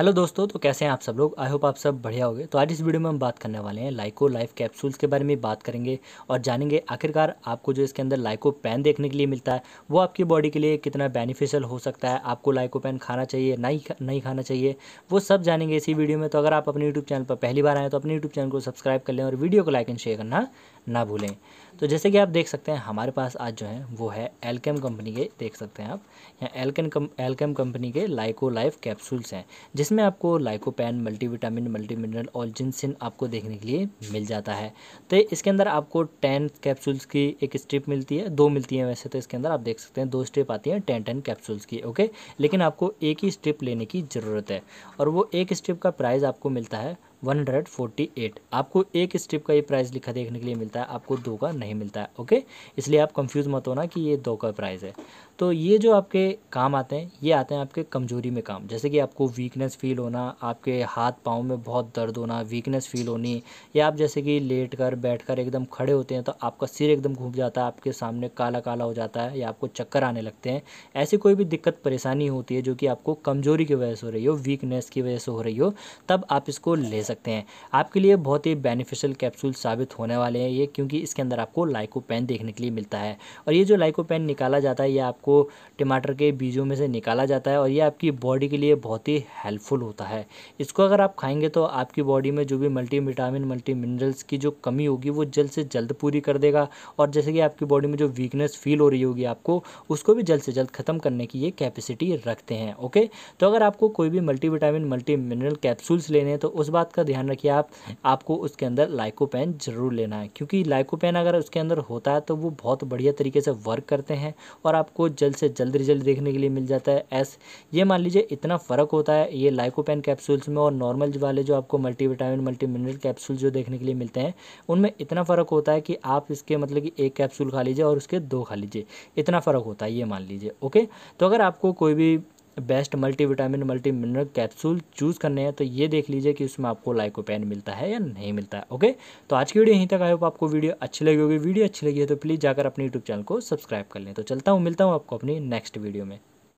hello दोस्तों तो कैसे हैं आप सब लोग आई होप आप सब बढ़िया होगे तो आज इस वीडियो में हम बात करने वाले हैं लाइको लाइफ कैप्सूल्स के बारे में बात करेंगे और जानेंगे आखिरकार आपको जो इसके अंदर लाइको पैन देखने के लिए मिलता है वो आपकी बॉडी के लिए कितना बेनिफिशियल हो सकता है आपको लाइको पैन खाना चाहिए नहीं नहीं खाना चाहिए वो सब जानेंगे इसी वीडियो में तो अगर आप अपने यूट्यूब चैनल पर पहली बार आएँ तो अपने यूट्यूब चैनल को सब्सक्राइब कर लें और वीडियो को लाइक एंड शेयर करना ना भूलें तो जैसे कि आप देख सकते हैं हमारे पास आज जो है वो है एलकेम कंपनी के देख सकते हैं आप यहाँ एलकेम एलकेम कंपनी के लाइको लाइफ कैप्सूल्स हैं जिसमें आपको लाइकोपैन मल्टीविटामिन मल्टीमिनरल और जिनसिन आपको देखने के लिए मिल जाता है तो इसके अंदर आपको टेन कैप्सूल्स की एक स्ट्रिप मिलती है दो मिलती है वैसे तो इसके अंदर आप देख सकते हैं दो स्ट्रिप आती हैं टेन टेन कैप्सूल्स की ओके लेकिन आपको एक ही स्ट्रिप लेने की ज़रूरत है और वो एक स्ट्रिप का प्राइस आपको मिलता है 148 आपको एक स्ट्रिप का ये प्राइस लिखा देखने के लिए मिलता है आपको दो का नहीं मिलता है ओके इसलिए आप कंफ्यूज मत होना कि ये दो का प्राइस है तो ये जो आपके काम आते हैं ये आते हैं आपके कमजोरी में काम जैसे कि आपको वीकनेस फील होना आपके हाथ पाँव में बहुत दर्द होना वीकनेस फील होनी या आप जैसे कि लेट कर बैठ कर एकदम खड़े होते हैं तो आपका सिर एकदम घूम जाता है आपके सामने काला काला हो जाता है या आपको चक्कर आने लगते हैं ऐसी कोई भी दिक्कत परेशानी होती है जो कि आपको कमजोरी की वजह से हो रही हो वीकनेस की वजह से हो रही हो तब आप इसको ले सकते हैं आपके लिए बहुत ही बेनिफिशियल कैप्सूल साबित होने वाले हैं ये क्योंकि इसके अंदर आपको लाइकोपेन देखने के लिए मिलता है और ये जो लाइकोपेन निकाला जाता है ये आपको टमाटर के बीजों में से निकाला जाता है और ये आपकी बॉडी के लिए बहुत ही हेल्पफुल होता है इसको अगर आप खाएंगे तो आपकी बॉडी में जो भी मल्टी विटामिन मल्टी मिनरल्स की जो कमी होगी वो जल्द से जल्द पूरी कर देगा और जैसे कि आपकी बॉडी में जो वीकनेस फील हो रही होगी आपको उसको भी जल्द से जल्द ख़त्म करने की ये कैपेसिटी रखते हैं ओके तो अगर आपको कोई भी multivitamin multimineral capsules लेने हैं तो उस बात का इसका ध्यान रखिए आप आपको उसके अंदर लाइकोपेन ज़रूर लेना है क्योंकि लाइकोपेन अगर उसके अंदर होता है तो वो बहुत बढ़िया तरीके से वर्क करते हैं और आपको जल्द से जल्द रिजल्ट देखने के लिए मिल जाता है एस ये मान लीजिए इतना फ़र्क होता है ये लाइकोपेन कैप्सूल्स में और नॉर्मल वाले जो आपको मल्टीविटामिन मल्टी मिनरल कैप्सूल जो देखने के लिए मिलते हैं उनमें इतना फ़र्क होता है कि आप इसके मतलब कि एक कैप्सूल खा लीजिए और उसके दो खा लीजिए इतना फ़र्क होता है ये मान लीजिए ओके तो अगर आपको कोई भी best multivitamin multimineral capsule choose करने हैं तो ये देख लीजिए कि उसमें आपको लाइकोपेन मिलता है या नहीं मिलता है ओके तो आज की वीडियो यहीं तक आए हो आपको वीडियो अच्छी लगी होगी वीडियो अच्छी लगी है तो प्लीज़ जाकर अपने यूट्यूब चैनल को सब्सक्राइब कर लें तो चलता हूँ मिलता हूँ आपको अपनी नेक्स्ट वीडियो में